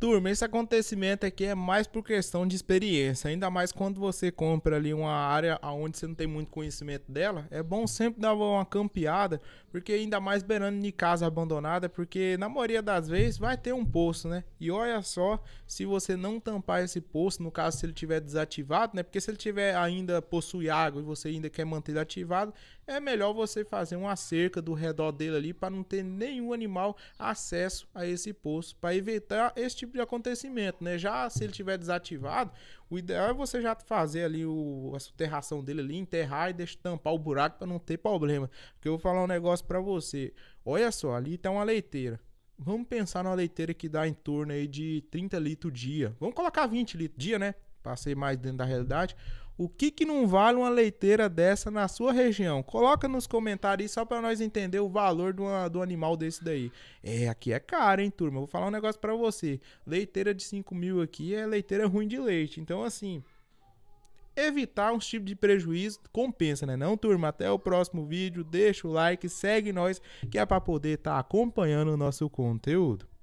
Turma, esse acontecimento aqui é mais por questão de experiência, ainda mais quando você compra ali uma área onde você não tem muito conhecimento dela, é bom sempre dar uma campeada, porque ainda mais beirando de casa abandonada, porque na maioria das vezes vai ter um poço, né? E olha só, se você não tampar esse poço, no caso se ele tiver desativado, né? Porque se ele tiver ainda possui água e você ainda quer manter ele ativado, é melhor você fazer uma cerca do redor dele ali para não ter nenhum animal acesso a esse poço, para evitar este tipo de acontecimento, né? Já se ele tiver desativado, o ideal é você já fazer ali o, a soterração dele ali, enterrar e deixar tampar o buraco para não ter problema. Porque eu vou falar um negócio para você. Olha só, ali tá uma leiteira. Vamos pensar numa leiteira que dá em torno aí de 30 litros dia. Vamos colocar 20 litros dia, né? passei mais dentro da realidade. O que, que não vale uma leiteira dessa na sua região? Coloca nos comentários só para nós entender o valor do, do animal desse daí. É, aqui é caro, hein, turma? Vou falar um negócio para você. Leiteira de 5 mil aqui é leiteira ruim de leite. Então, assim, evitar uns tipos de prejuízo compensa, né? Não, turma? Até o próximo vídeo. Deixa o like, segue nós, que é para poder estar tá acompanhando o nosso conteúdo.